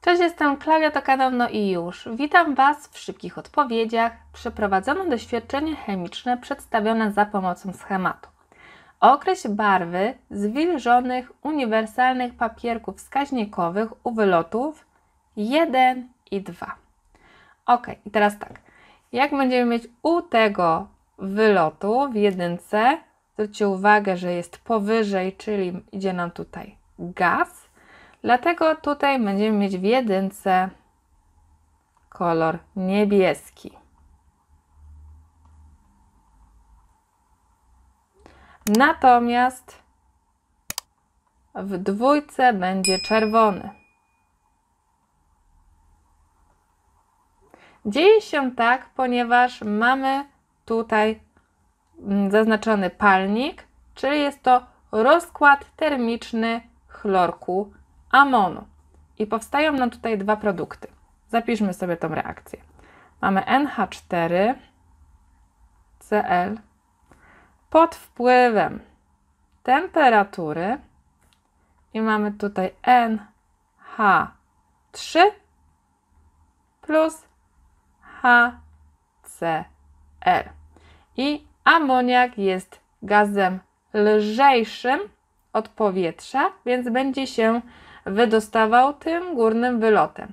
Cześć, jestem Klaudia Tokanowno i już. Witam Was w szybkich odpowiedziach. Przeprowadzono doświadczenie chemiczne przedstawione za pomocą schematu. Określ barwy zwilżonych uniwersalnych papierków wskaźnikowych u wylotów 1 i 2. Ok, i teraz tak. Jak będziemy mieć u tego wylotu w jedynce, zwróćcie uwagę, że jest powyżej, czyli idzie nam tutaj gaz Dlatego tutaj będziemy mieć w jedynce kolor niebieski. Natomiast w dwójce będzie czerwony. Dzieje się tak, ponieważ mamy tutaj mm, zaznaczony palnik, czyli jest to rozkład termiczny chlorku amonu. I powstają nam tutaj dwa produkty. Zapiszmy sobie tą reakcję. Mamy NH4Cl pod wpływem temperatury i mamy tutaj NH3 plus HCl. I amoniak jest gazem lżejszym od powietrza, więc będzie się wydostawał tym górnym wylotem.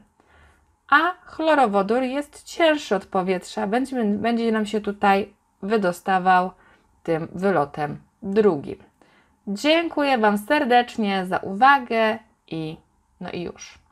A chlorowodór jest cięższy od powietrza, będzie, będzie nam się tutaj wydostawał tym wylotem drugim. Dziękuję Wam serdecznie za uwagę i no i już.